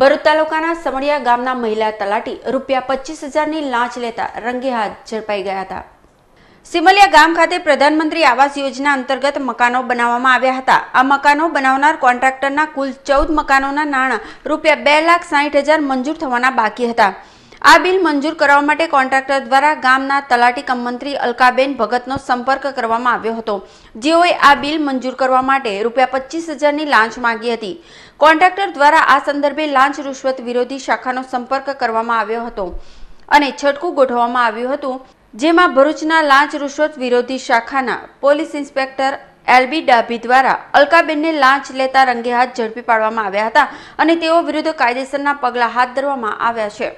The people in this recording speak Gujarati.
ભરૂચ તાલુકાના સમડિયા ગામના મહિલા તલાટી રૂપિયા પચીસ હજારની લાંચ લેતા રંગે હાથ ઝડપાઈ ગયા હતા સિમલિયા ગામ ખાતે પ્રધાનમંત્રી આવાસ યોજના અંતર્ગત મકાનો બનાવવામાં આવ્યા હતા આ મકાનો બનાવનાર કોન્ટ્રાક્ટરના કુલ ચૌદ મકાનોના નાણાં રૂપિયા બે લાખ સાઠ હજાર મંજૂર થવાના બાકી હતા આ બિલ મંજૂર કરાવવા માટે કોન્ટ્રાક્ટર દ્વારા ગામના તલાટી કમ મંત્રી અલકાબેન ભગતનો સંપર્ક કરવામાં આવ્યો હતો જેઓએ આ બિલ મંજૂર કરવા માટે રૂપિયા પચીસ હજારની લાંચ માંગી હતી કોન્ટ્રાક્ટર દ્વારા આ સંદર્ભે લાંચ રૂશ્વત વિરોધી શાખાનો સંપર્ક કરવામાં આવ્યો હતો અને છટકું ગોઠવવામાં આવ્યું હતું જેમાં ભરૂચના લાંચ રૂશ્વત વિરોધી શાખાના પોલીસ ઇન્સ્પેક્ટર એલબી ડાભી દ્વારા અલકાબેનને લાંચ લેતા રંગે હાથ ઝડપી પાડવામાં આવ્યા હતા અને તેઓ વિરુદ્ધ કાયદેસરના પગલાં હાથ ધરવામાં આવ્યા છે